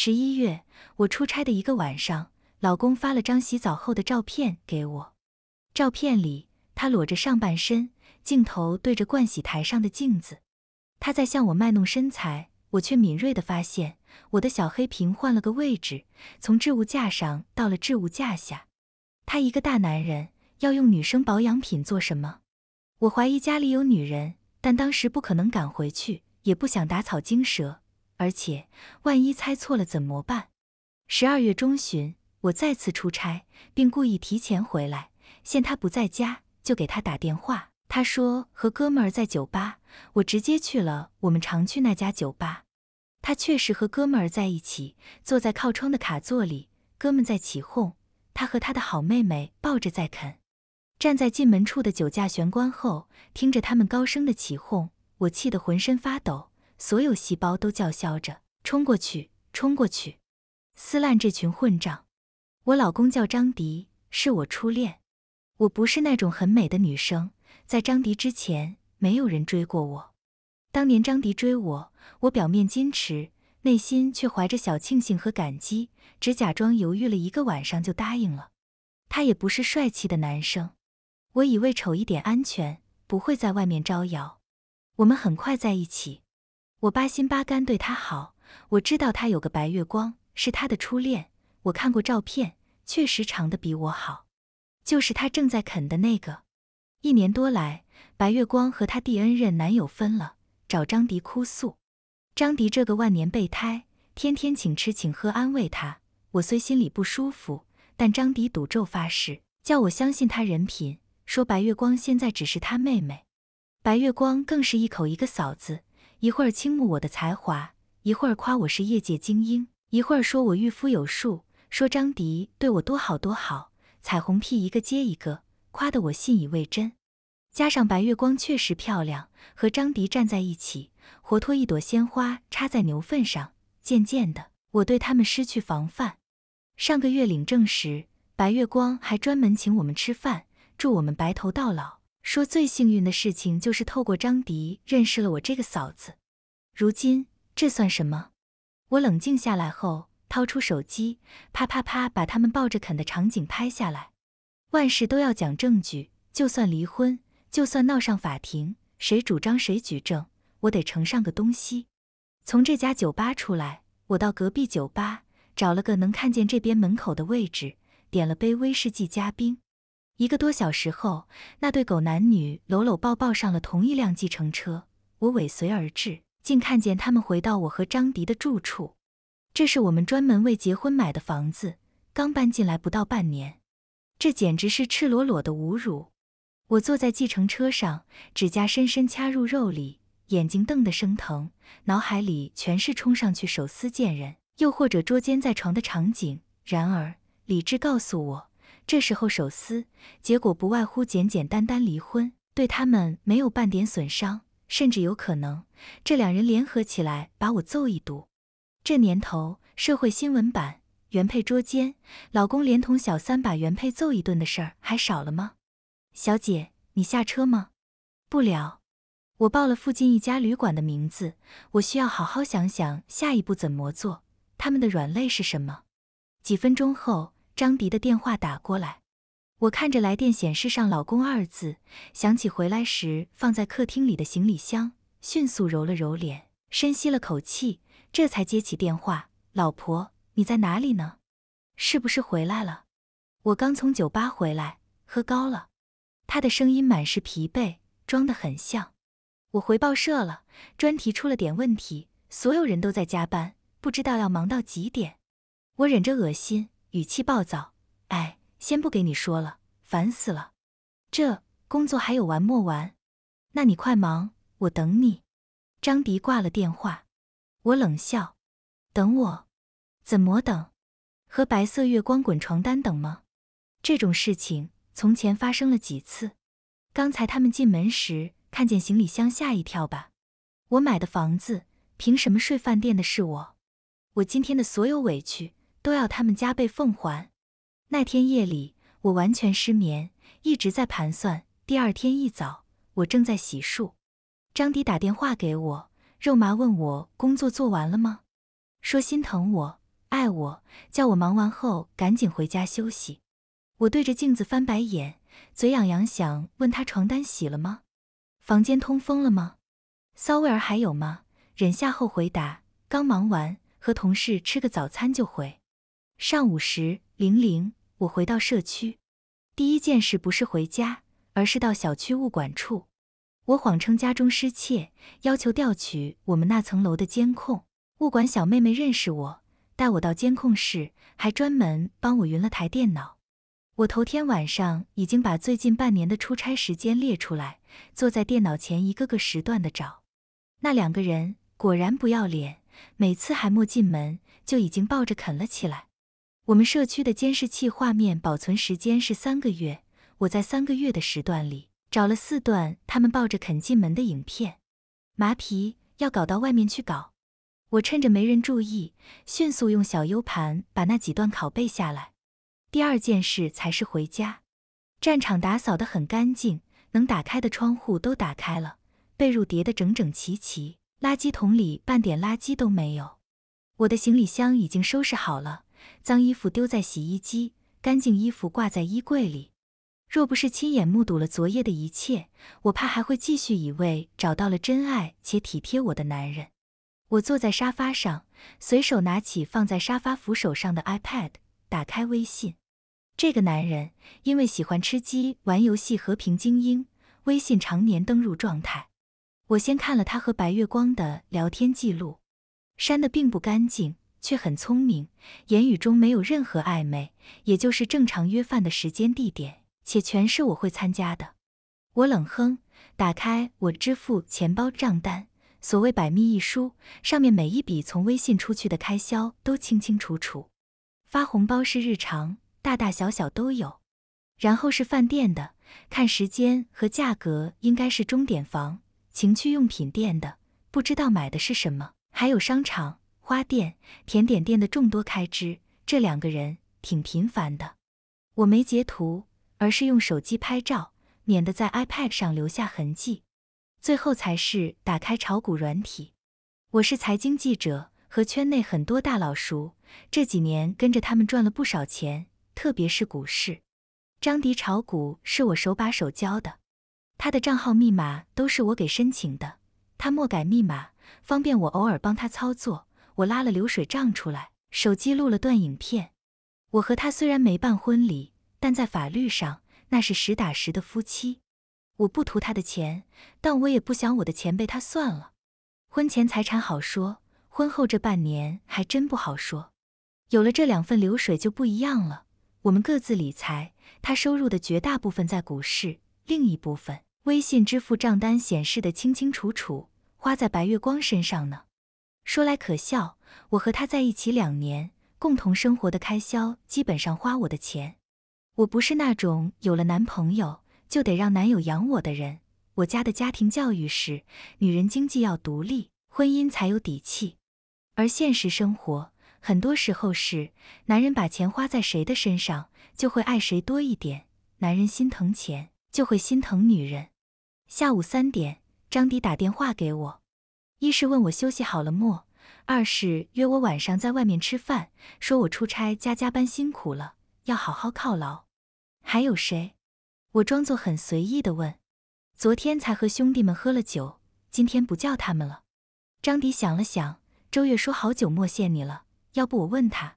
十一月，我出差的一个晚上，老公发了张洗澡后的照片给我。照片里，他裸着上半身，镜头对着盥洗台上的镜子。他在向我卖弄身材，我却敏锐地发现，我的小黑瓶换了个位置，从置物架上到了置物架下。他一个大男人，要用女生保养品做什么？我怀疑家里有女人，但当时不可能赶回去，也不想打草惊蛇。而且，万一猜错了怎么办？十二月中旬，我再次出差，并故意提前回来。现他不在家，就给他打电话。他说和哥们儿在酒吧。我直接去了我们常去那家酒吧。他确实和哥们儿在一起，坐在靠窗的卡座里。哥们在起哄，他和他的好妹妹抱着在啃。站在进门处的酒架玄关后，听着他们高声的起哄，我气得浑身发抖。所有细胞都叫嚣着冲过去，冲过去，撕烂这群混账！我老公叫张迪，是我初恋。我不是那种很美的女生，在张迪之前，没有人追过我。当年张迪追我，我表面矜持，内心却怀着小庆幸和感激，只假装犹豫了一个晚上就答应了。他也不是帅气的男生，我以为丑一点安全，不会在外面招摇。我们很快在一起。我八心八肝对他好，我知道他有个白月光，是他的初恋。我看过照片，确实长得比我好，就是他正在啃的那个。一年多来，白月光和他第 n 任男友分了，找张迪哭诉。张迪这个万年备胎，天天请吃请喝安慰他。我虽心里不舒服，但张迪赌咒发誓，叫我相信他人品，说白月光现在只是他妹妹。白月光更是一口一个嫂子。一会儿倾慕我的才华，一会儿夸我是业界精英，一会儿说我御夫有术，说张迪对我多好多好，彩虹屁一个接一个，夸得我信以为真。加上白月光确实漂亮，和张迪站在一起，活脱一朵鲜花插在牛粪上。渐渐的，我对他们失去防范。上个月领证时，白月光还专门请我们吃饭，祝我们白头到老。说最幸运的事情就是透过张迪认识了我这个嫂子，如今这算什么？我冷静下来后，掏出手机，啪啪啪把他们抱着啃的场景拍下来。万事都要讲证据，就算离婚，就算闹上法庭，谁主张谁举证，我得呈上个东西。从这家酒吧出来，我到隔壁酒吧找了个能看见这边门口的位置，点了杯威士忌加冰。一个多小时后，那对狗男女搂搂抱抱上了同一辆计程车，我尾随而至，竟看见他们回到我和张迪的住处。这是我们专门为结婚买的房子，刚搬进来不到半年，这简直是赤裸裸的侮辱！我坐在计程车上，指甲深深掐入肉里，眼睛瞪得生疼，脑海里全是冲上去手撕贱人，又或者捉奸在床的场景。然而，理智告诉我。这时候手撕，结果不外乎简简单单离婚，对他们没有半点损伤，甚至有可能这两人联合起来把我揍一顿。这年头，社会新闻版原配捉奸，老公连同小三把原配揍一顿的事儿还少了吗？小姐，你下车吗？不了，我报了附近一家旅馆的名字。我需要好好想想下一步怎么做，他们的软肋是什么。几分钟后。张迪的电话打过来，我看着来电显示上“老公”二字，想起回来时放在客厅里的行李箱，迅速揉了揉脸，深吸了口气，这才接起电话：“老婆，你在哪里呢？是不是回来了？”“我刚从酒吧回来，喝高了。”他的声音满是疲惫，装得很像。“我回报社了，专题出了点问题，所有人都在加班，不知道要忙到几点。”我忍着恶心。语气暴躁，哎，先不给你说了，烦死了，这工作还有完没完？那你快忙，我等你。张迪挂了电话，我冷笑，等我？怎么等？和白色月光滚床单等吗？这种事情从前发生了几次？刚才他们进门时看见行李箱吓一跳吧？我买的房子，凭什么睡饭店的是我？我今天的所有委屈。都要他们加倍奉还。那天夜里，我完全失眠，一直在盘算。第二天一早，我正在洗漱，张迪打电话给我，肉麻问我工作做完了吗，说心疼我，爱我，叫我忙完后赶紧回家休息。我对着镜子翻白眼，嘴痒痒，想问他床单洗了吗，房间通风了吗，骚味儿还有吗？忍下后回答，刚忙完，和同事吃个早餐就回。上午十零零，我回到社区，第一件事不是回家，而是到小区物管处。我谎称家中失窃，要求调取我们那层楼的监控。物管小妹妹认识我，带我到监控室，还专门帮我云了台电脑。我头天晚上已经把最近半年的出差时间列出来，坐在电脑前一个个时段的找。那两个人果然不要脸，每次还没进门就已经抱着啃了起来。我们社区的监视器画面保存时间是三个月。我在三个月的时段里找了四段他们抱着肯进门的影片，麻皮要搞到外面去搞。我趁着没人注意，迅速用小 U 盘把那几段拷贝下来。第二件事才是回家。战场打扫得很干净，能打开的窗户都打开了，被褥叠得整整齐齐，垃圾桶里半点垃圾都没有。我的行李箱已经收拾好了。脏衣服丢在洗衣机，干净衣服挂在衣柜里。若不是亲眼目睹了昨夜的一切，我怕还会继续以为找到了真爱且体贴我的男人。我坐在沙发上，随手拿起放在沙发扶手上的 iPad，打开微信。这个男人因为喜欢吃鸡、玩游戏《和平精英》，微信常年登录状态。我先看了他和白月光的聊天记录，删得并不干净。却很聪明，言语中没有任何暧昧，也就是正常约饭的时间地点，且全是我会参加的。我冷哼，打开我支付钱包账单，所谓百密一疏，上面每一笔从微信出去的开销都清清楚楚。发红包是日常，大大小小都有。然后是饭店的，看时间和价格，应该是钟点房。情趣用品店的，不知道买的是什么。还有商场。花店、甜点店的众多开支，这两个人挺频繁的。我没截图，而是用手机拍照，免得在 iPad 上留下痕迹。最后才是打开炒股软体。我是财经记者，和圈内很多大佬熟，这几年跟着他们赚了不少钱，特别是股市。张迪炒股是我手把手教的，他的账号密码都是我给申请的，他默改密码，方便我偶尔帮他操作。我拉了流水账出来，手机录了段影片。我和他虽然没办婚礼，但在法律上那是实打实的夫妻。我不图他的钱，但我也不想我的钱被他算了。婚前财产好说，婚后这半年还真不好说。有了这两份流水就不一样了。我们各自理财，他收入的绝大部分在股市，另一部分微信支付账单显示的清清楚楚，花在白月光身上呢。说来可笑，我和他在一起两年，共同生活的开销基本上花我的钱。我不是那种有了男朋友就得让男友养我的人。我家的家庭教育是，女人经济要独立，婚姻才有底气。而现实生活，很多时候是男人把钱花在谁的身上，就会爱谁多一点。男人心疼钱，就会心疼女人。下午三点，张迪打电话给我。一是问我休息好了没，二是约我晚上在外面吃饭，说我出差加加班辛苦了，要好好犒劳。还有谁？我装作很随意的问。昨天才和兄弟们喝了酒，今天不叫他们了。张迪想了想，周月说好久没见你了，要不我问他。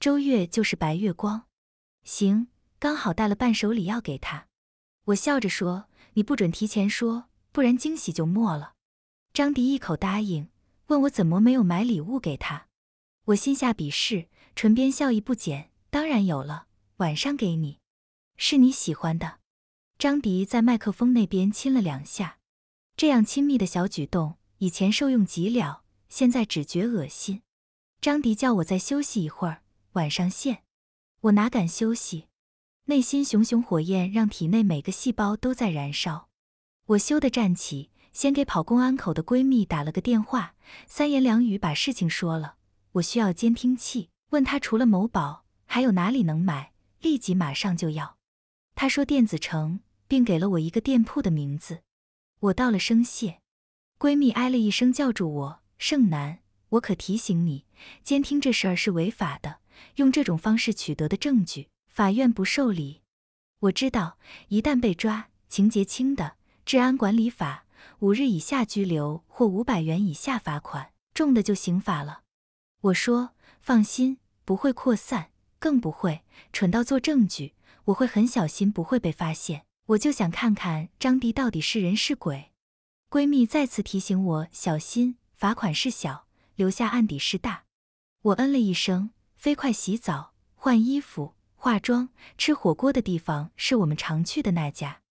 周月就是白月光。行，刚好带了伴手礼要给他。我笑着说，你不准提前说，不然惊喜就没了。张迪一口答应，问我怎么没有买礼物给他。我心下鄙视，唇边笑意不减。当然有了，晚上给你，是你喜欢的。张迪在麦克风那边亲了两下，这样亲密的小举动，以前受用极了，现在只觉恶心。张迪叫我再休息一会儿，晚上现。我哪敢休息？内心熊熊火焰让体内每个细胞都在燃烧。我羞的站起。先给跑公安口的闺蜜打了个电话，三言两语把事情说了。我需要监听器，问她除了某宝还有哪里能买，立即马上就要。她说电子城，并给了我一个店铺的名字。我道了声谢，闺蜜哎了一声叫住我：“胜男，我可提醒你，监听这事儿是违法的，用这种方式取得的证据，法院不受理。我知道，一旦被抓，情节轻的，治安管理法。”五日以下拘留或五百元以下罚款，重的就刑法了。我说放心，不会扩散，更不会蠢到做证据。我会很小心，不会被发现。我就想看看张迪到底是人是鬼。闺蜜再次提醒我小心，罚款是小，留下案底是大。我嗯了一声，飞快洗澡、换衣服、化妆。吃火锅的地方是我们常去的那家。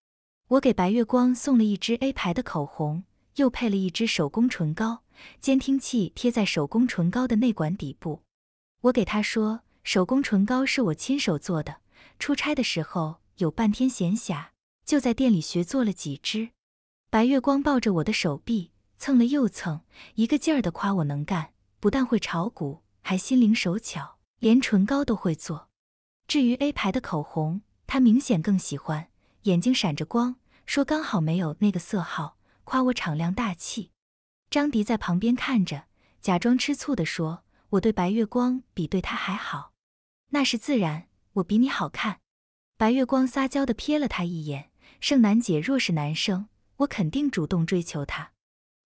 我给白月光送了一支 A 牌的口红，又配了一支手工唇膏，监听器贴在手工唇膏的内管底部。我给他说，手工唇膏是我亲手做的，出差的时候有半天闲暇，就在店里学做了几支。白月光抱着我的手臂蹭了又蹭，一个劲儿的夸我能干，不但会炒股，还心灵手巧，连唇膏都会做。至于 A 牌的口红，他明显更喜欢，眼睛闪着光。说刚好没有那个色号，夸我敞亮大气。张迪在旁边看着，假装吃醋的说：“我对白月光比对她还好，那是自然，我比你好看。”白月光撒娇的瞥了他一眼：“盛楠姐若是男生，我肯定主动追求他。”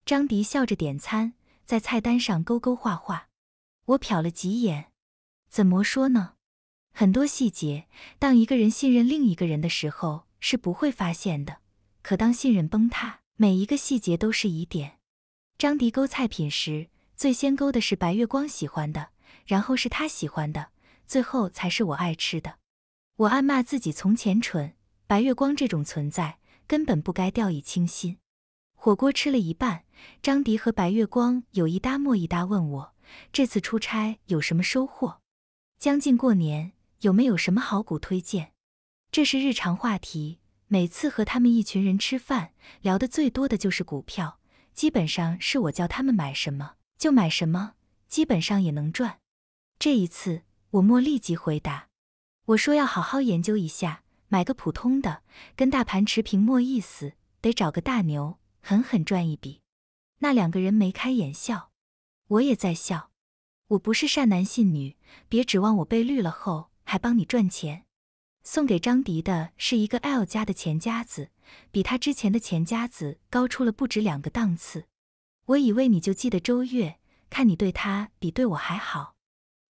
张迪笑着点餐，在菜单上勾勾画画。我瞟了几眼，怎么说呢？很多细节，当一个人信任另一个人的时候，是不会发现的。可当信任崩塌，每一个细节都是疑点。张迪勾菜品时，最先勾的是白月光喜欢的，然后是他喜欢的，最后才是我爱吃的。我暗骂自己从前蠢，白月光这种存在根本不该掉以轻心。火锅吃了一半，张迪和白月光有一搭没一搭问我这次出差有什么收获，将近过年有没有什么好股推荐？这是日常话题。每次和他们一群人吃饭，聊的最多的就是股票，基本上是我叫他们买什么就买什么，基本上也能赚。这一次，我莫立即回答，我说要好好研究一下，买个普通的，跟大盘持平莫意思，得找个大牛，狠狠赚一笔。那两个人眉开眼笑，我也在笑。我不是善男信女，别指望我被绿了后还帮你赚钱。送给张迪的是一个 L 家的钱夹子，比他之前的钱夹子高出了不止两个档次。我以为你就记得周月，看你对他比对我还好。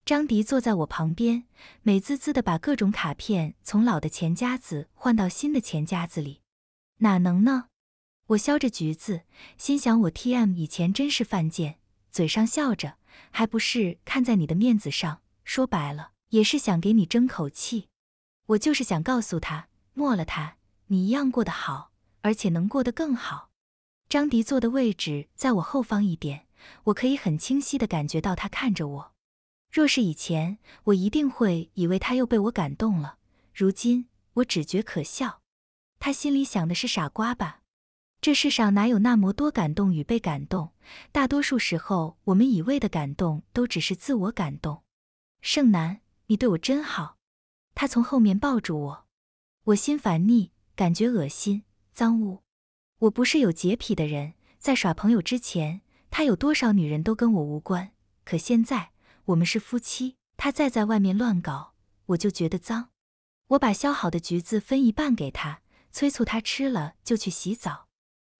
张迪坐在我旁边，美滋滋地把各种卡片从老的钱夹子换到新的钱夹子里。哪能呢？我削着橘子，心想我 T M 以前真是犯贱，嘴上笑着，还不是看在你的面子上。说白了，也是想给你争口气。我就是想告诉他，没了他，你一样过得好，而且能过得更好。张迪坐的位置在我后方一点，我可以很清晰的感觉到他看着我。若是以前，我一定会以为他又被我感动了。如今，我只觉可笑。他心里想的是傻瓜吧？这世上哪有那么多感动与被感动？大多数时候，我们以为的感动，都只是自我感动。盛楠，你对我真好。他从后面抱住我，我心烦腻，感觉恶心脏污。我不是有洁癖的人，在耍朋友之前，他有多少女人都跟我无关。可现在我们是夫妻，他再在外面乱搞，我就觉得脏。我把削好的橘子分一半给他，催促他吃了就去洗澡。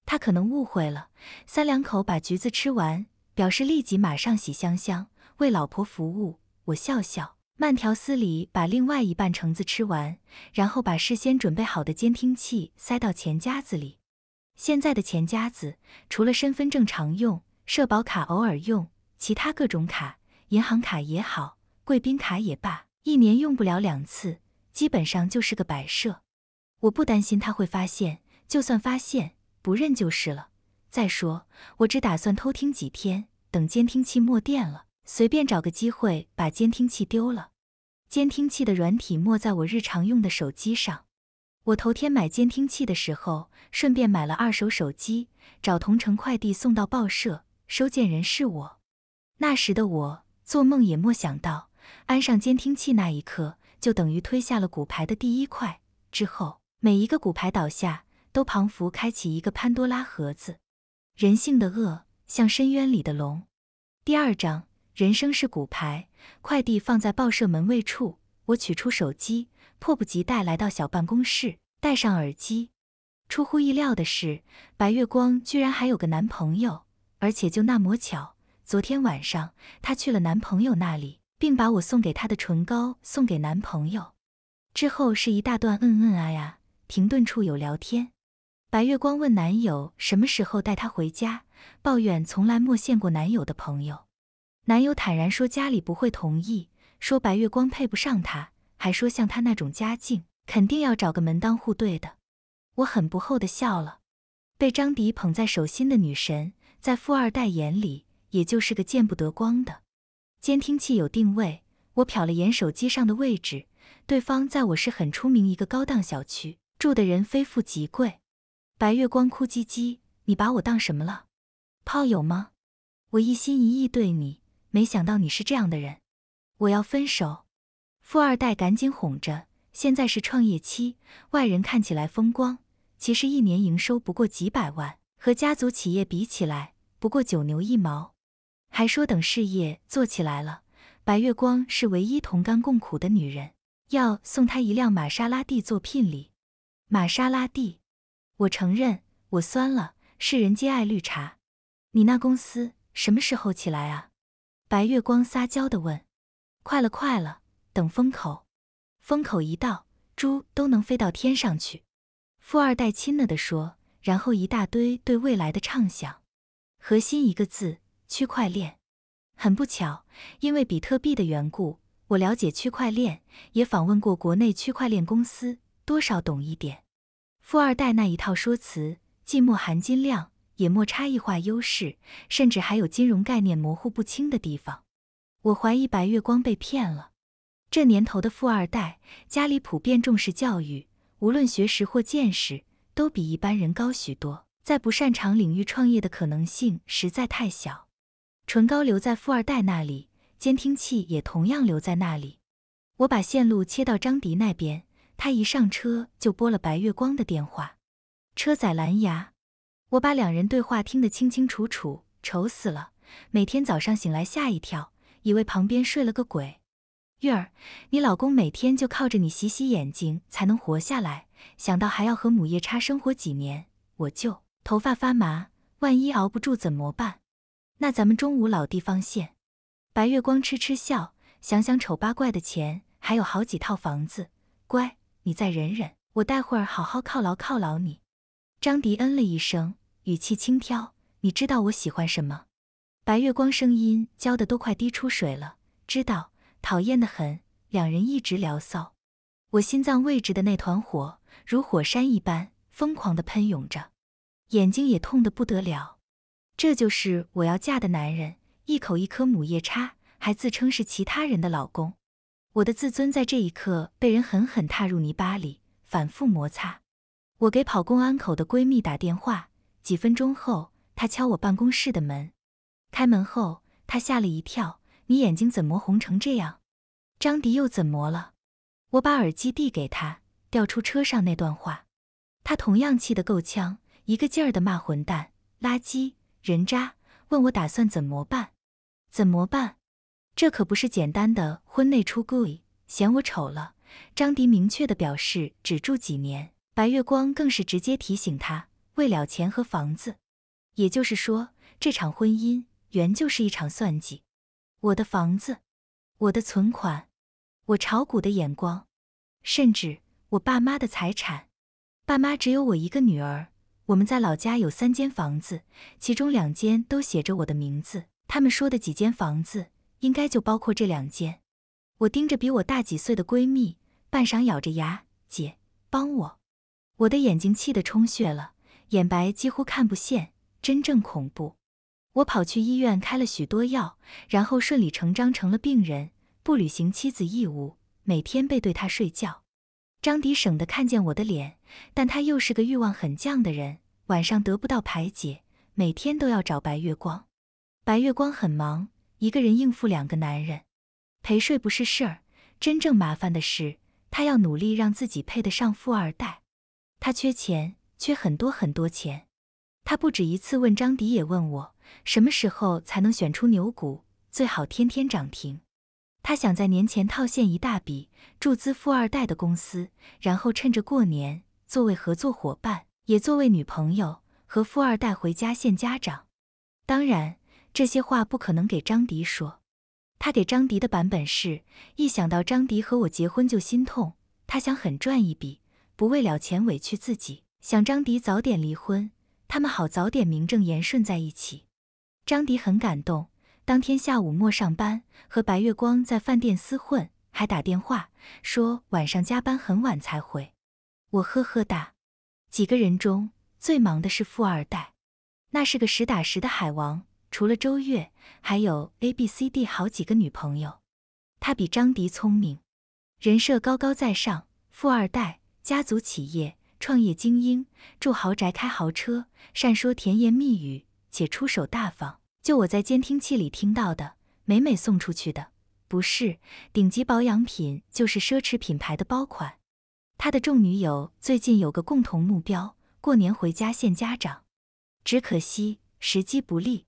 他可能误会了，三两口把橘子吃完，表示立即马上洗香香，为老婆服务。我笑笑。慢条斯理把另外一半橙子吃完，然后把事先准备好的监听器塞到钱夹子里。现在的钱夹子除了身份证常用，社保卡偶尔用，其他各种卡，银行卡也好，贵宾卡也罢，一年用不了两次，基本上就是个摆设。我不担心他会发现，就算发现不认就是了。再说，我只打算偷听几天，等监听器没电了。随便找个机会把监听器丢了，监听器的软体没在我日常用的手机上。我头天买监听器的时候，顺便买了二手手机，找同城快递送到报社，收件人是我。那时的我做梦也没想到，安上监听器那一刻，就等于推下了骨牌的第一块。之后每一个骨牌倒下，都彷佛开启一个潘多拉盒子，人性的恶像深渊里的龙。第二章。人生是骨牌，快递放在报社门卫处。我取出手机，迫不及待来到小办公室，戴上耳机。出乎意料的是，白月光居然还有个男朋友，而且就那么巧，昨天晚上她去了男朋友那里，并把我送给她的唇膏送给男朋友。之后是一大段嗯嗯啊呀，停顿处有聊天。白月光问男友什么时候带她回家，抱怨从来没见过男友的朋友。男友坦然说：“家里不会同意，说白月光配不上他，还说像他那种家境，肯定要找个门当户对的。”我很不厚的笑了。被张迪捧在手心的女神，在富二代眼里，也就是个见不得光的。监听器有定位，我瞟了眼手机上的位置，对方在我是很出名一个高档小区，住的人非富即贵。白月光哭唧唧，你把我当什么了？炮友吗？我一心一意对你。没想到你是这样的人，我要分手。富二代赶紧哄着，现在是创业期，外人看起来风光，其实一年营收不过几百万，和家族企业比起来不过九牛一毛。还说等事业做起来了，白月光是唯一同甘共苦的女人，要送她一辆玛莎拉蒂做聘礼。玛莎拉蒂，我承认我酸了，世人皆爱绿茶。你那公司什么时候起来啊？白月光撒娇的问：“快了，快了，等风口，风口一到，猪都能飞到天上去。”富二代亲了的说，然后一大堆对未来的畅想，核心一个字：区块链。很不巧，因为比特币的缘故，我了解区块链，也访问过国内区块链公司，多少懂一点。富二代那一套说辞，寂寞含金量。也没差异化优势，甚至还有金融概念模糊不清的地方。我怀疑白月光被骗了。这年头的富二代家里普遍重视教育，无论学识或见识都比一般人高许多，在不擅长领域创业的可能性实在太小。唇膏留在富二代那里，监听器也同样留在那里。我把线路切到张迪那边，他一上车就拨了白月光的电话。车载蓝牙。我把两人对话听得清清楚楚，愁死了。每天早上醒来吓一跳，以为旁边睡了个鬼。月儿，你老公每天就靠着你洗洗眼睛才能活下来，想到还要和母夜叉生活几年，我就头发发麻。万一熬不住怎么办？那咱们中午老地方见。白月光痴痴笑，想想丑八怪的钱，还有好几套房子，乖，你再忍忍，我待会儿好好犒劳犒劳你。张迪嗯了一声，语气轻佻：“你知道我喜欢什么？”白月光声音娇的都快滴出水了：“知道，讨厌的很。”两人一直聊骚，我心脏位置的那团火如火山一般疯狂的喷涌着，眼睛也痛的不得了。这就是我要嫁的男人，一口一颗母夜叉，还自称是其他人的老公。我的自尊在这一刻被人狠狠踏入泥巴里，反复摩擦。我给跑公安口的闺蜜打电话，几分钟后，她敲我办公室的门。开门后，她吓了一跳：“你眼睛怎么红成这样？张迪又怎么了？”我把耳机递给她，调出车上那段话。她同样气得够呛，一个劲儿的骂混蛋、垃圾、人渣，问我打算怎么办？怎么办？这可不是简单的婚内出轨，嫌我丑了。张迪明确的表示，只住几年。白月光更是直接提醒他，为了钱和房子，也就是说，这场婚姻原就是一场算计。我的房子，我的存款，我炒股的眼光，甚至我爸妈的财产。爸妈只有我一个女儿，我们在老家有三间房子，其中两间都写着我的名字。他们说的几间房子，应该就包括这两间。我盯着比我大几岁的闺蜜，半晌咬着牙：“姐，帮我。”我的眼睛气得充血了，眼白几乎看不见，真正恐怖。我跑去医院开了许多药，然后顺理成章成了病人，不履行妻子义务，每天背对他睡觉。张迪省得看见我的脸，但他又是个欲望很犟的人，晚上得不到排解，每天都要找白月光。白月光很忙，一个人应付两个男人，陪睡不是事儿，真正麻烦的是他要努力让自己配得上富二代。他缺钱，缺很多很多钱。他不止一次问张迪，也问我什么时候才能选出牛股，最好天天涨停。他想在年前套现一大笔，注资富二代的公司，然后趁着过年作为合作伙伴，也作为女朋友和富二代回家见家长。当然，这些话不可能给张迪说。他给张迪的版本是一想到张迪和我结婚就心痛，他想狠赚一笔。不为了钱委屈自己，想张迪早点离婚，他们好早点名正言顺在一起。张迪很感动。当天下午没上班，和白月光在饭店厮混，还打电话说晚上加班很晚才回。我呵呵哒。几个人中最忙的是富二代，那是个实打实的海王，除了周月，还有 A、B、C、D 好几个女朋友。他比张迪聪明，人设高高在上，富二代。家族企业创业精英，住豪宅开豪车，善说甜言蜜语，且出手大方。就我在监听器里听到的，每每送出去的不是顶级保养品，就是奢侈品牌的包款。他的众女友最近有个共同目标：过年回家见家长。只可惜时机不利。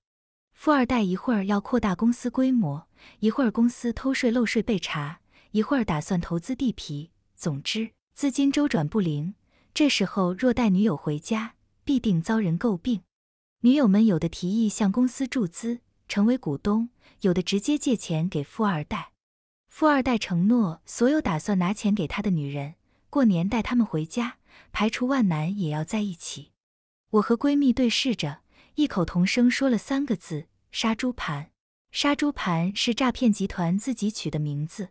富二代一会儿要扩大公司规模，一会儿公司偷税漏税被查，一会儿打算投资地皮。总之。资金周转不灵，这时候若带女友回家，必定遭人诟病。女友们有的提议向公司注资，成为股东；有的直接借钱给富二代。富二代承诺，所有打算拿钱给他的女人，过年带他们回家，排除万难也要在一起。我和闺蜜对视着，异口同声说了三个字：“杀猪盘。”杀猪盘是诈骗集团自己取的名字。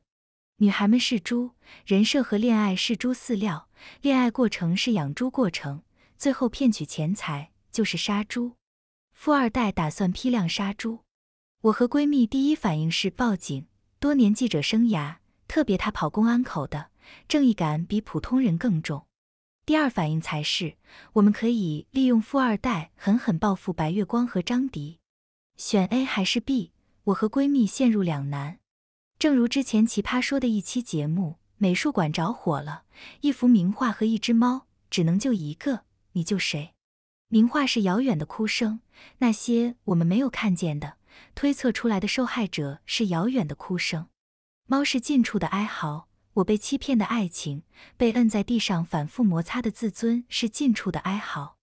女孩们是猪，人设和恋爱是猪饲料，恋爱过程是养猪过程，最后骗取钱财就是杀猪。富二代打算批量杀猪，我和闺蜜第一反应是报警，多年记者生涯，特别她跑公安口的，正义感比普通人更重。第二反应才是，我们可以利用富二代狠狠报复白月光和张迪。选 A 还是 B？我和闺蜜陷入两难。正如之前奇葩说的一期节目，美术馆着火了，一幅名画和一只猫，只能救一个，你救谁？名画是遥远的哭声，那些我们没有看见的，推测出来的受害者是遥远的哭声。猫是近处的哀嚎，我被欺骗的爱情，被摁在地上反复摩擦的自尊是近处的哀嚎。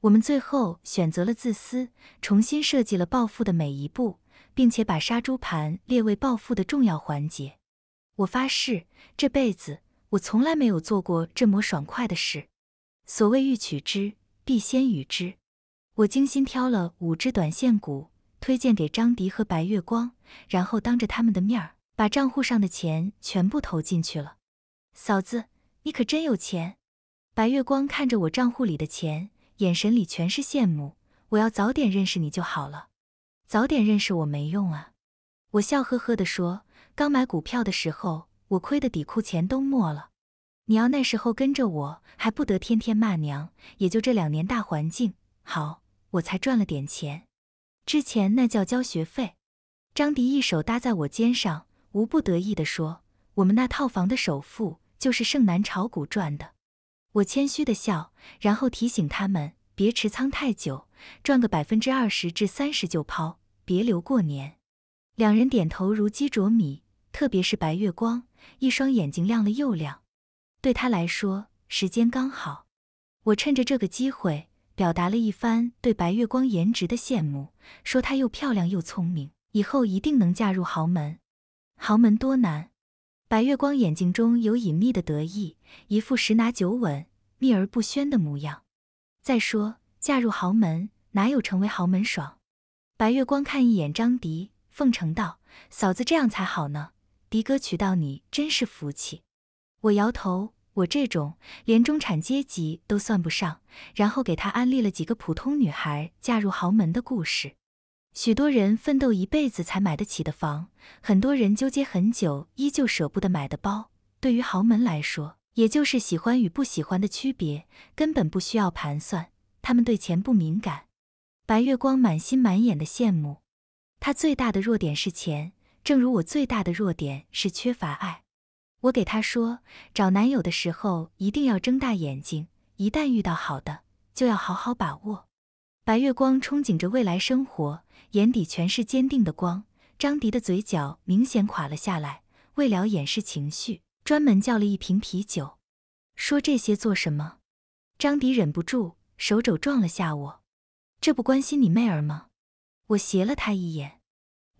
我们最后选择了自私，重新设计了报复的每一步。并且把杀猪盘列为暴富的重要环节。我发誓，这辈子我从来没有做过这么爽快的事。所谓欲取之，必先与之。我精心挑了五只短线股，推荐给张迪和白月光，然后当着他们的面儿，把账户上的钱全部投进去了。嫂子，你可真有钱！白月光看着我账户里的钱，眼神里全是羡慕。我要早点认识你就好了。早点认识我没用啊！我笑呵呵地说：“刚买股票的时候，我亏的底裤钱都没了。你要那时候跟着我，还不得天天骂娘？也就这两年大环境好，我才赚了点钱。之前那叫交学费。”张迪一手搭在我肩上，无不得意地说：“我们那套房的首付就是盛南炒股赚的。”我谦虚地笑，然后提醒他们别持仓太久。赚个百分之二十至三十就抛，别留过年。两人点头如鸡啄米，特别是白月光，一双眼睛亮了又亮。对他来说，时间刚好。我趁着这个机会，表达了一番对白月光颜值的羡慕，说她又漂亮又聪明，以后一定能嫁入豪门。豪门多难。白月光眼睛中有隐秘的得意，一副十拿九稳、秘而不宣的模样。再说，嫁入豪门。哪有成为豪门爽？白月光看一眼张迪，奉承道：“嫂子这样才好呢，迪哥娶到你真是福气。”我摇头，我这种连中产阶级都算不上。然后给他安利了几个普通女孩嫁入豪门的故事。许多人奋斗一辈子才买得起的房，很多人纠结很久依旧舍不得买的包，对于豪门来说，也就是喜欢与不喜欢的区别，根本不需要盘算，他们对钱不敏感。白月光满心满眼的羡慕，他最大的弱点是钱，正如我最大的弱点是缺乏爱。我给他说，找男友的时候一定要睁大眼睛，一旦遇到好的，就要好好把握。白月光憧憬着未来生活，眼底全是坚定的光。张迪的嘴角明显垮了下来，为了掩饰情绪，专门叫了一瓶啤酒。说这些做什么？张迪忍不住手肘撞了下我。这不关心你妹儿吗？我斜了他一眼。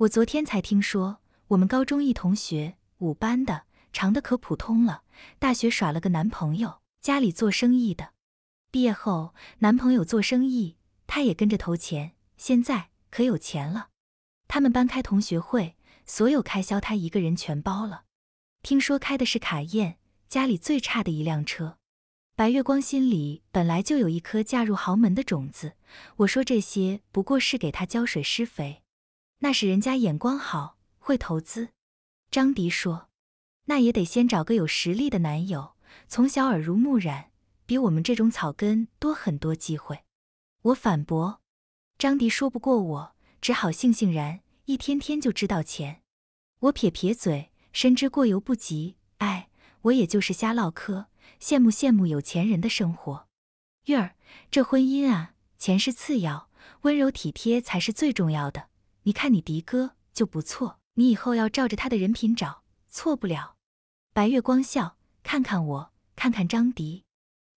我昨天才听说，我们高中一同学，五班的，长得可普通了。大学耍了个男朋友，家里做生意的。毕业后，男朋友做生意，他也跟着投钱，现在可有钱了。他们班开同学会，所有开销他一个人全包了。听说开的是卡宴，家里最差的一辆车。白月光心里本来就有一颗嫁入豪门的种子，我说这些不过是给她浇水施肥，那是人家眼光好，会投资。张迪说：“那也得先找个有实力的男友，从小耳濡目染，比我们这种草根多很多机会。”我反驳，张迪说不过我，只好悻悻然，一天天就知道钱。我撇撇嘴，深知过犹不及。哎，我也就是瞎唠嗑。羡慕羡慕有钱人的生活，月儿，这婚姻啊，钱是次要，温柔体贴才是最重要的。你看你迪哥就不错，你以后要照着他的人品找，错不了。白月光笑，看看我，看看张迪，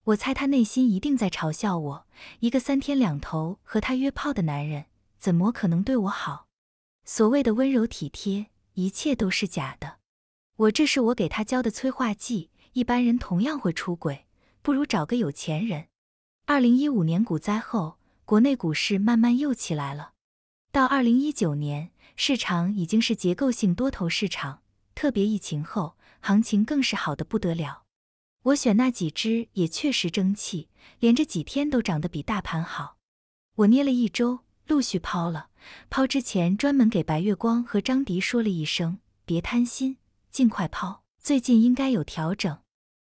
我猜他内心一定在嘲笑我，一个三天两头和他约炮的男人，怎么可能对我好？所谓的温柔体贴，一切都是假的。我这是我给他教的催化剂。一般人同样会出轨，不如找个有钱人。二零一五年股灾后，国内股市慢慢又起来了。到二零一九年，市场已经是结构性多头市场，特别疫情后，行情更是好的不得了。我选那几只也确实争气，连着几天都涨得比大盘好。我捏了一周，陆续抛了，抛之前专门给白月光和张迪说了一声，别贪心，尽快抛，最近应该有调整。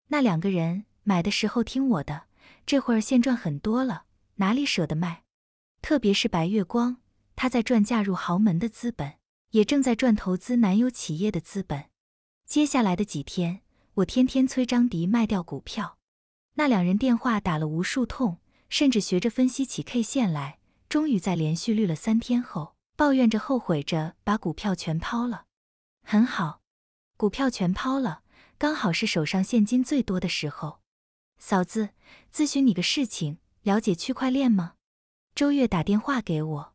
那两个人买的时候听我的，这会儿现赚很多了，哪里舍得卖？特别是白月光，他在赚嫁入豪门的资本，也正在赚投资男友企业的资本。接下来的几天，我天天催张迪卖掉股票。那两人电话打了无数通，甚至学着分析起 K 线来。终于在连续绿了三天后，抱怨着后悔着把股票全抛了。很好，股票全抛了。刚好是手上现金最多的时候，嫂子，咨询你个事情，了解区块链吗？周月打电话给我，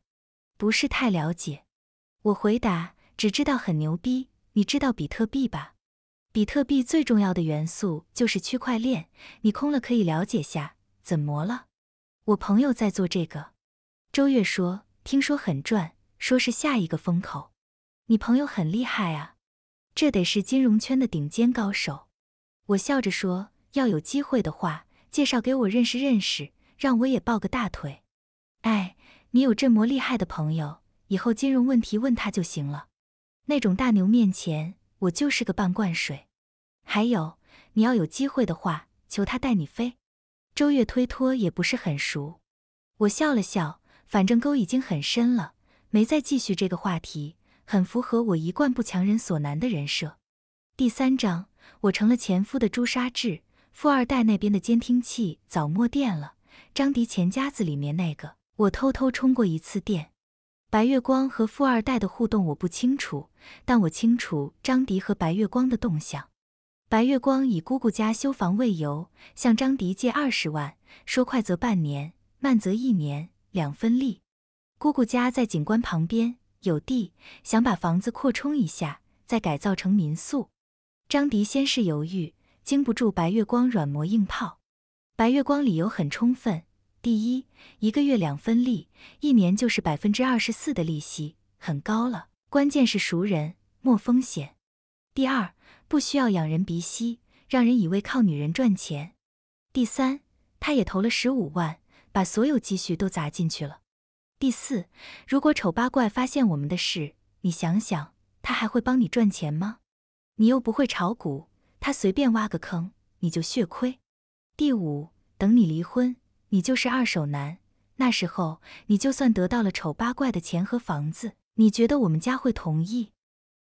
不是太了解，我回答，只知道很牛逼。你知道比特币吧？比特币最重要的元素就是区块链，你空了可以了解下。怎么了？我朋友在做这个。周月说，听说很赚，说是下一个风口。你朋友很厉害啊。这得是金融圈的顶尖高手，我笑着说：“要有机会的话，介绍给我认识认识，让我也抱个大腿。”哎，你有这么厉害的朋友，以后金融问题问他就行了。那种大牛面前，我就是个半罐水。还有，你要有机会的话，求他带你飞。周越推脱也不是很熟，我笑了笑，反正沟已经很深了，没再继续这个话题。很符合我一贯不强人所难的人设。第三章，我成了前夫的朱砂痣，富二代那边的监听器早没电了。张迪钱夹子里面那个，我偷偷充过一次电。白月光和富二代的互动我不清楚，但我清楚张迪和白月光的动向。白月光以姑姑家修房为由向张迪借二十万，说快则半年，慢则一年，两分利。姑姑家在景观旁边。有地，想把房子扩充一下，再改造成民宿。张迪先是犹豫，经不住白月光软磨硬泡。白月光理由很充分：第一，一个月两分利，一年就是百分之二十四的利息，很高了；关键是熟人，没风险。第二，不需要仰人鼻息，让人以为靠女人赚钱。第三，他也投了十五万，把所有积蓄都砸进去了。第四，如果丑八怪发现我们的事，你想想，他还会帮你赚钱吗？你又不会炒股，他随便挖个坑，你就血亏。第五，等你离婚，你就是二手男，那时候你就算得到了丑八怪的钱和房子，你觉得我们家会同意？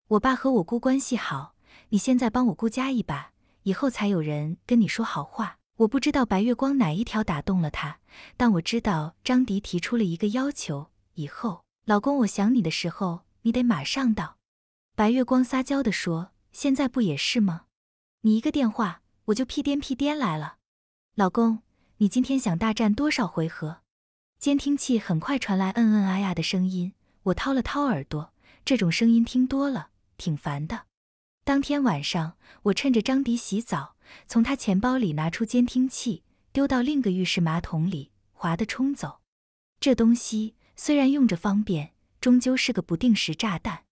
我爸和我姑关系好，你现在帮我姑家一把，以后才有人跟你说好话。我不知道白月光哪一条打动了他，但我知道张迪提出了一个要求：以后老公我想你的时候，你得马上到。白月光撒娇地说：“现在不也是吗？你一个电话，我就屁颠屁颠来了。”老公，你今天想大战多少回合？监听器很快传来嗯嗯啊呀的声音，我掏了掏耳朵，这种声音听多了挺烦的。当天晚上，我趁着张迪洗澡。从他钱包里拿出监听器，丢到另一个浴室马桶里，滑的冲走。这东西虽然用着方便，终究是个不定时炸弹。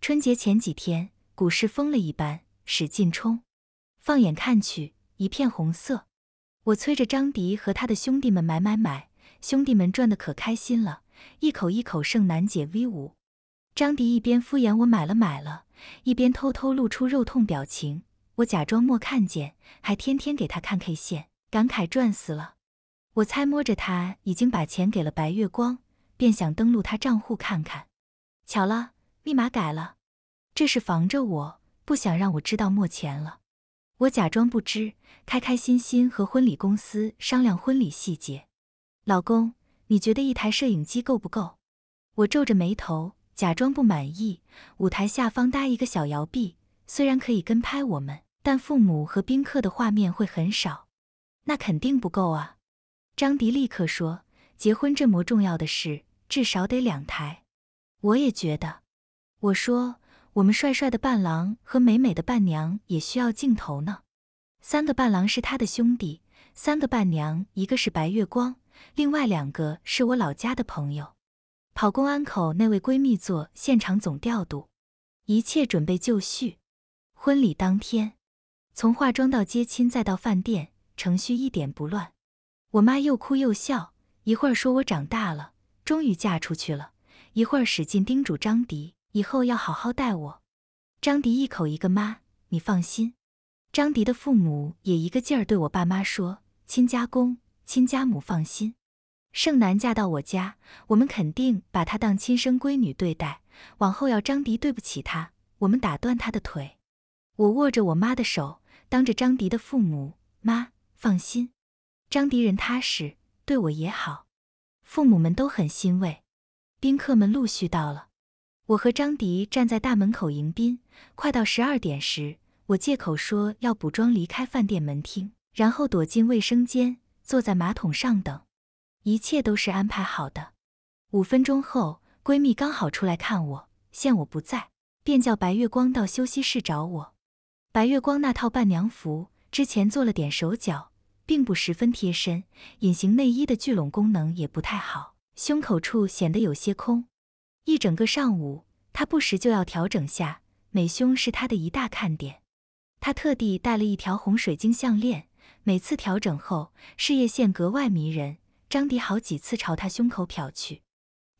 春节前几天，股市疯了一般使劲冲，放眼看去一片红色。我催着张迪和他的兄弟们买买买，兄弟们赚的可开心了，一口一口剩难解 V 五。张迪一边敷衍我买了买了，一边偷偷露出肉痛表情。我假装没看见，还天天给他看 K 线，感慨赚死了。我猜摸着他已经把钱给了白月光，便想登录他账户看看。巧了，密码改了，这是防着我不想让我知道没钱了。我假装不知，开开心心和婚礼公司商量婚礼细节。老公，你觉得一台摄影机够不够？我皱着眉头，假装不满意。舞台下方搭一个小摇臂，虽然可以跟拍我们。但父母和宾客的画面会很少，那肯定不够啊！张迪立刻说：“结婚这么重要的事，至少得两台。”我也觉得。我说：“我们帅帅的伴郎和美美的伴娘也需要镜头呢。”三个伴郎是他的兄弟，三个伴娘一个是白月光，另外两个是我老家的朋友。跑公安口那位闺蜜做现场总调度，一切准备就绪。婚礼当天。从化妆到接亲再到饭店，程序一点不乱。我妈又哭又笑，一会儿说我长大了，终于嫁出去了；一会儿使劲叮嘱张迪以后要好好待我。张迪一口一个妈，你放心。张迪的父母也一个劲儿对我爸妈说：“亲家公、亲家母放心，盛楠嫁到我家，我们肯定把她当亲生闺女对待。往后要张迪对不起她，我们打断她的腿。”我握着我妈的手。当着张迪的父母，妈放心，张迪人踏实，对我也好，父母们都很欣慰。宾客们陆续到了，我和张迪站在大门口迎宾。快到十二点时，我借口说要补妆，离开饭店门厅，然后躲进卫生间，坐在马桶上等。一切都是安排好的。五分钟后，闺蜜刚好出来看我，见我不在，便叫白月光到休息室找我。白月光那套伴娘服之前做了点手脚，并不十分贴身，隐形内衣的聚拢功能也不太好，胸口处显得有些空。一整个上午，她不时就要调整下。美胸是她的一大看点，她特地带了一条红水晶项链，每次调整后，事业线格外迷人。张迪好几次朝她胸口瞟去，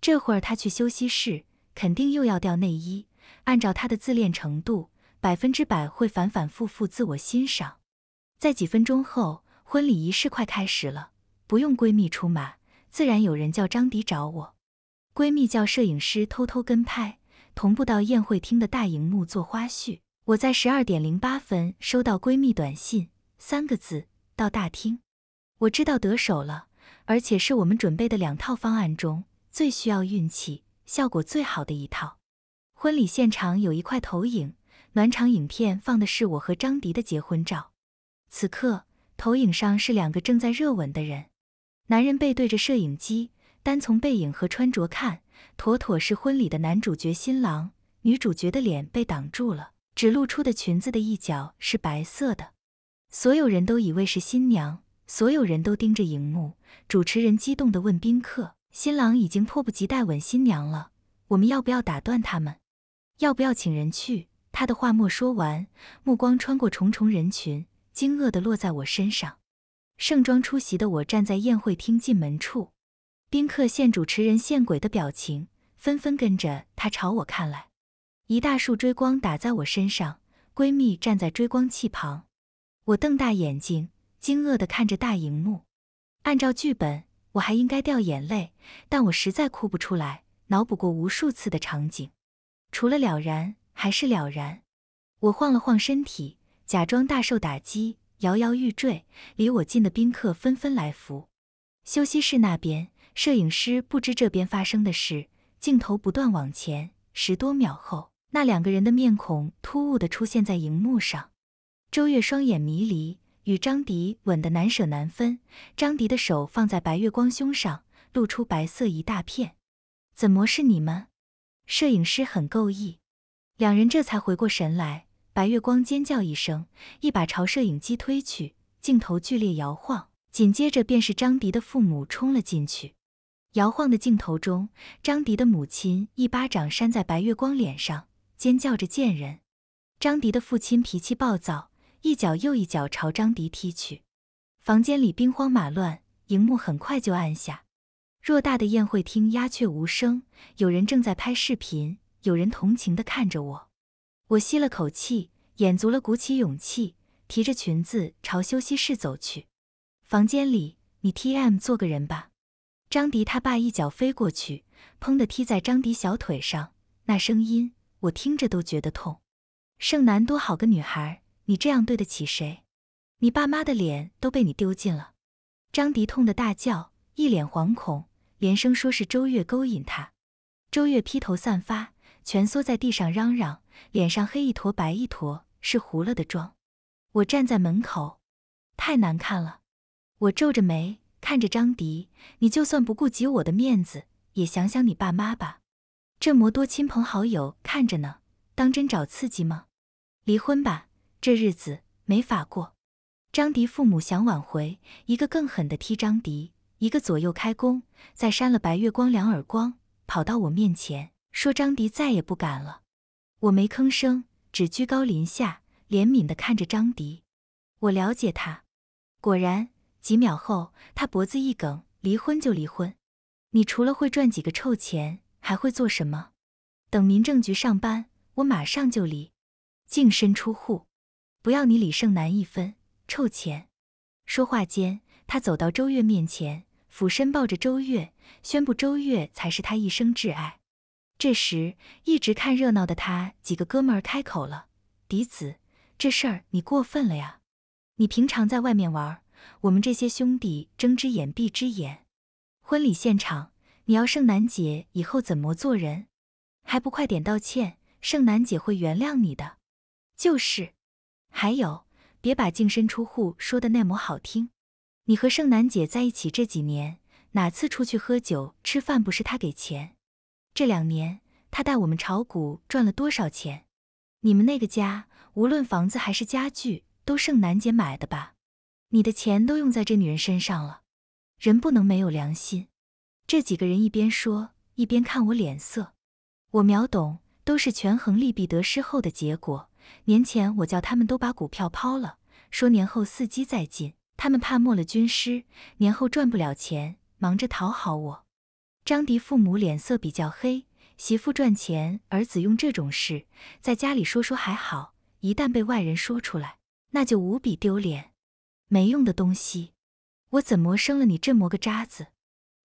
这会儿她去休息室，肯定又要掉内衣。按照她的自恋程度。百分之百会反反复复自我欣赏。在几分钟后，婚礼仪式快开始了，不用闺蜜出马，自然有人叫张迪找我。闺蜜叫摄影师偷偷跟拍，同步到宴会厅的大荧幕做花絮。我在十二点零八分收到闺蜜短信，三个字：到大厅。我知道得手了，而且是我们准备的两套方案中最需要运气、效果最好的一套。婚礼现场有一块投影。暖场影片放的是我和张迪的结婚照，此刻投影上是两个正在热吻的人，男人背对着摄影机，单从背影和穿着看，妥妥是婚礼的男主角新郎，女主角的脸被挡住了，只露出的裙子的一角是白色的，所有人都以为是新娘，所有人都盯着荧幕，主持人激动地问宾客：“新郎已经迫不及待吻新娘了，我们要不要打断他们？要不要请人去？”他的话没说完，目光穿过重重人群，惊愕地落在我身上。盛装出席的我站在宴会厅进门处，宾客现主持人现鬼的表情，纷纷跟着他朝我看来。一大束追光打在我身上，闺蜜站在追光器旁，我瞪大眼睛，惊愕地看着大荧幕。按照剧本，我还应该掉眼泪，但我实在哭不出来。脑补过无数次的场景，除了了然。还是了然，我晃了晃身体，假装大受打击，摇摇欲坠。离我近的宾客纷纷来扶。休息室那边，摄影师不知这边发生的事，镜头不断往前。十多秒后，那两个人的面孔突兀的出现在荧幕上。周月双眼迷离，与张迪吻得难舍难分。张迪的手放在白月光胸上，露出白色一大片。怎么是你们？摄影师很够意。两人这才回过神来，白月光尖叫一声，一把朝摄影机推去，镜头剧烈摇晃。紧接着，便是张迪的父母冲了进去。摇晃的镜头中，张迪的母亲一巴掌扇在白月光脸上，尖叫着“贱人”。张迪的父亲脾气暴躁，一脚又一脚朝张迪踢去。房间里兵荒马乱，荧幕很快就按下。偌大的宴会厅鸦雀无声，有人正在拍视频。有人同情地看着我，我吸了口气，眼足了鼓起勇气，提着裙子朝休息室走去。房间里，你 TM 做个人吧！张迪他爸一脚飞过去，砰的踢在张迪小腿上，那声音我听着都觉得痛。盛楠多好个女孩，你这样对得起谁？你爸妈的脸都被你丢尽了！张迪痛得大叫，一脸惶恐，连声说是周月勾引他。周月披头散发。蜷缩在地上嚷嚷，脸上黑一坨白一坨，是糊了的妆。我站在门口，太难看了。我皱着眉看着张迪，你就算不顾及我的面子，也想想你爸妈吧。这么多亲朋好友看着呢，当真找刺激吗？离婚吧，这日子没法过。张迪父母想挽回，一个更狠的踢张迪，一个左右开弓，再扇了白月光两耳光，跑到我面前。说张迪再也不敢了，我没吭声，只居高临下怜悯地看着张迪。我了解他，果然几秒后，他脖子一梗：“离婚就离婚，你除了会赚几个臭钱，还会做什么？等民政局上班，我马上就离，净身出户，不要你李胜男一分臭钱。”说话间，他走到周月面前，俯身抱着周月，宣布周月才是他一生挚爱。这时，一直看热闹的他几个哥们儿开口了：“嫡子，这事儿你过分了呀！你平常在外面玩，我们这些兄弟睁只眼闭只眼。婚礼现场，你要盛楠姐以后怎么做人？还不快点道歉，盛楠姐会原谅你的。就是，还有，别把净身出户说的那么好听。你和盛楠姐在一起这几年，哪次出去喝酒吃饭不是她给钱？”这两年他带我们炒股赚了多少钱？你们那个家，无论房子还是家具，都盛楠姐买的吧？你的钱都用在这女人身上了，人不能没有良心。这几个人一边说一边看我脸色，我秒懂，都是权衡利弊得失后的结果。年前我叫他们都把股票抛了，说年后伺机再进，他们怕没了军师，年后赚不了钱，忙着讨好我。张迪父母脸色比较黑，媳妇赚钱，儿子用这种事，在家里说说还好，一旦被外人说出来，那就无比丢脸。没用的东西，我怎么生了你这么个渣子？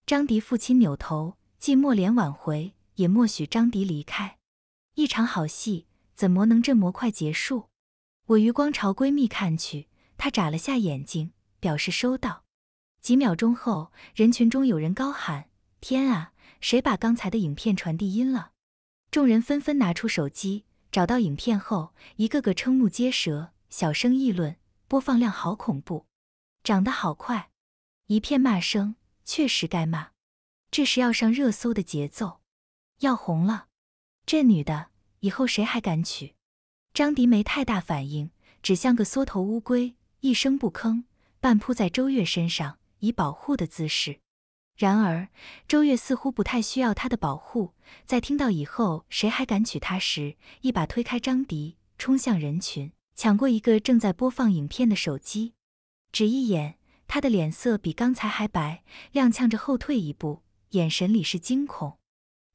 张迪父亲扭头，既莫脸挽回，也默许张迪离开。一场好戏怎么能这么快结束？我余光朝闺蜜看去，她眨了下眼睛，表示收到。几秒钟后，人群中有人高喊。天啊！谁把刚才的影片传递音了？众人纷纷拿出手机，找到影片后，一个个瞠目结舌，小声议论：播放量好恐怖，涨得好快！一片骂声，确实该骂，这是要上热搜的节奏，要红了！这女的以后谁还敢娶？张迪没太大反应，只像个缩头乌龟，一声不吭，半扑在周月身上，以保护的姿势。然而，周月似乎不太需要他的保护。在听到以后谁还敢娶她时，一把推开张迪，冲向人群，抢过一个正在播放影片的手机。只一眼，他的脸色比刚才还白，踉跄着后退一步，眼神里是惊恐。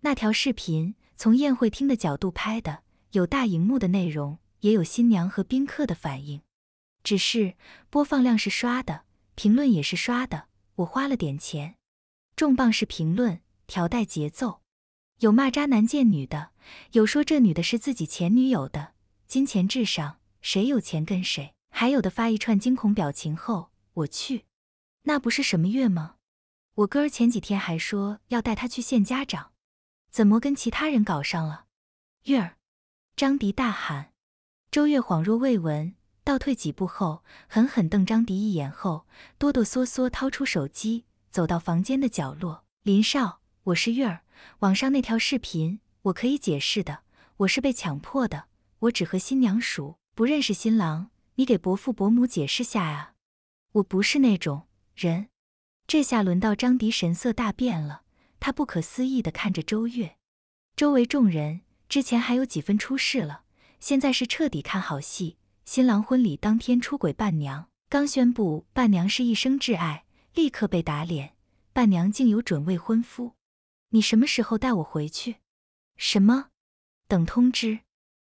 那条视频从宴会厅的角度拍的，有大荧幕的内容，也有新娘和宾客的反应。只是播放量是刷的，评论也是刷的。我花了点钱。重磅是评论调带节奏，有骂渣男贱女的，有说这女的是自己前女友的，金钱至上，谁有钱跟谁。还有的发一串惊恐表情后，我去，那不是什么月吗？我哥前几天还说要带他去见家长，怎么跟其他人搞上了？月儿，张迪大喊，周月恍若未闻，倒退几步后，狠狠瞪张迪一眼后，哆哆嗦嗦掏出手机。走到房间的角落，林少，我是月儿。网上那条视频，我可以解释的，我是被强迫的。我只和新娘熟，不认识新郎。你给伯父伯母解释下啊，我不是那种人。这下轮到张迪神色大变了，他不可思议地看着周月。周围众人之前还有几分出事了，现在是彻底看好戏。新郎婚礼当天出轨，伴娘刚宣布伴娘是一生挚爱。立刻被打脸，伴娘竟有准未婚夫。你什么时候带我回去？什么？等通知。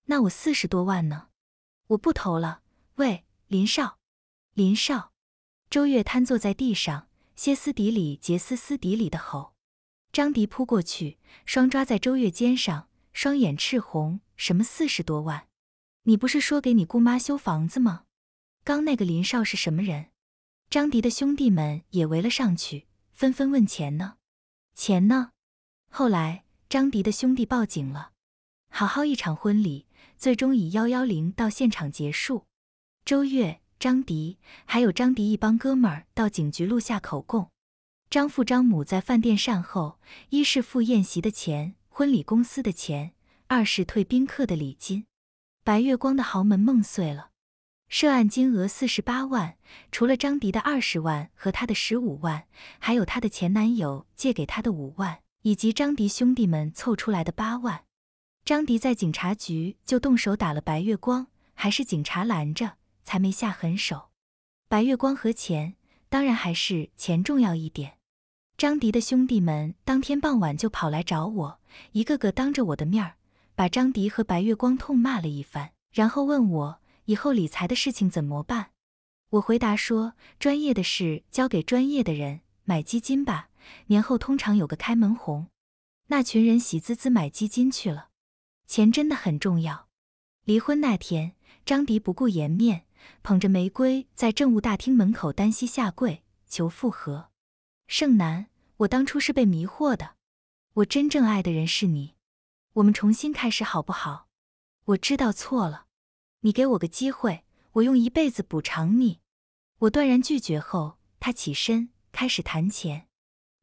那我四十多万呢？我不投了。喂，林少，林少。周月瘫坐在地上，歇斯底里、杰斯斯底里的吼。张迪扑过去，双抓在周月肩上，双眼赤红。什么四十多万？你不是说给你姑妈修房子吗？刚那个林少是什么人？张迪的兄弟们也围了上去，纷纷问钱呢，钱呢。后来张迪的兄弟报警了，好好一场婚礼，最终以幺幺零到现场结束。周月、张迪还有张迪一帮哥们儿到警局录下口供。张父张母在饭店善后，一是付宴席的钱、婚礼公司的钱，二是退宾客的礼金。白月光的豪门梦碎了。涉案金额四十八万，除了张迪的二十万和他的十五万，还有他的前男友借给他的五万，以及张迪兄弟们凑出来的八万。张迪在警察局就动手打了白月光，还是警察拦着才没下狠手。白月光和钱，当然还是钱重要一点。张迪的兄弟们当天傍晚就跑来找我，一个个当着我的面儿把张迪和白月光痛骂了一番，然后问我。以后理财的事情怎么办？我回答说，专业的事交给专业的人，买基金吧。年后通常有个开门红，那群人喜滋滋买基金去了。钱真的很重要。离婚那天，张迪不顾颜面，捧着玫瑰在政务大厅门口单膝下跪求复合。盛楠，我当初是被迷惑的，我真正爱的人是你。我们重新开始好不好？我知道错了。你给我个机会，我用一辈子补偿你。我断然拒绝后，他起身开始谈钱。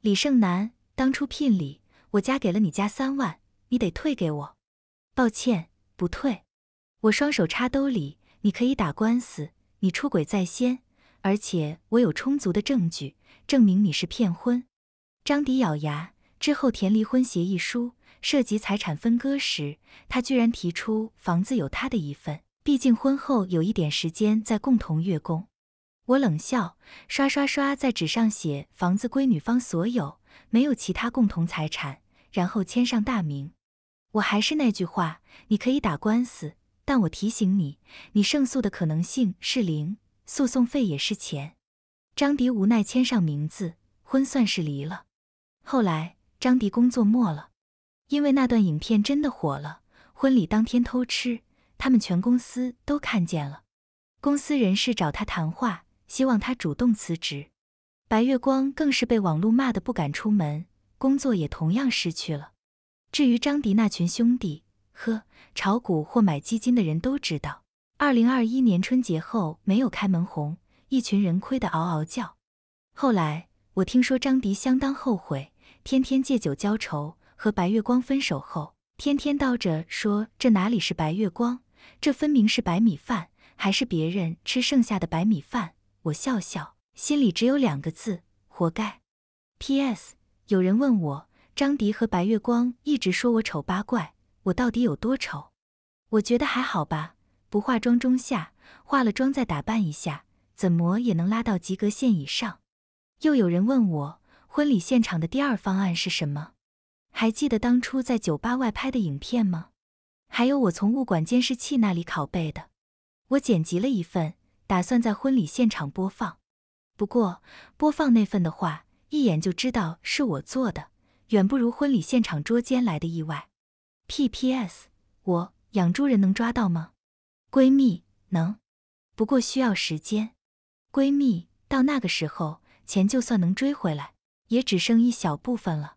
李胜男，当初聘礼我家给了你家三万，你得退给我。抱歉，不退。我双手插兜里，你可以打官司。你出轨在先，而且我有充足的证据证明你是骗婚。张迪咬牙之后填离婚协议书，涉及财产分割时，他居然提出房子有他的一份。毕竟婚后有一点时间在共同月供，我冷笑，刷刷刷在纸上写房子归女方所有，没有其他共同财产，然后签上大名。我还是那句话，你可以打官司，但我提醒你，你胜诉的可能性是零，诉讼费也是钱。张迪无奈签上名字，婚算是离了。后来张迪工作没了，因为那段影片真的火了，婚礼当天偷吃。他们全公司都看见了，公司人事找他谈话，希望他主动辞职。白月光更是被网络骂的不敢出门，工作也同样失去了。至于张迪那群兄弟，呵，炒股或买基金的人都知道，二零二一年春节后没有开门红，一群人亏得嗷嗷叫。后来我听说张迪相当后悔，天天借酒浇愁，和白月光分手后，天天叨着说这哪里是白月光。这分明是白米饭，还是别人吃剩下的白米饭？我笑笑，心里只有两个字：活该。P.S. 有人问我，张迪和白月光一直说我丑八怪，我到底有多丑？我觉得还好吧，不化妆中下，化了妆再打扮一下，怎么也能拉到及格线以上。又有人问我，婚礼现场的第二方案是什么？还记得当初在酒吧外拍的影片吗？还有我从物管监视器那里拷贝的，我剪辑了一份，打算在婚礼现场播放。不过播放那份的话，一眼就知道是我做的，远不如婚礼现场捉奸来的意外。P.P.S. 我养猪人能抓到吗？闺蜜能，不过需要时间。闺蜜到那个时候，钱就算能追回来，也只剩一小部分了。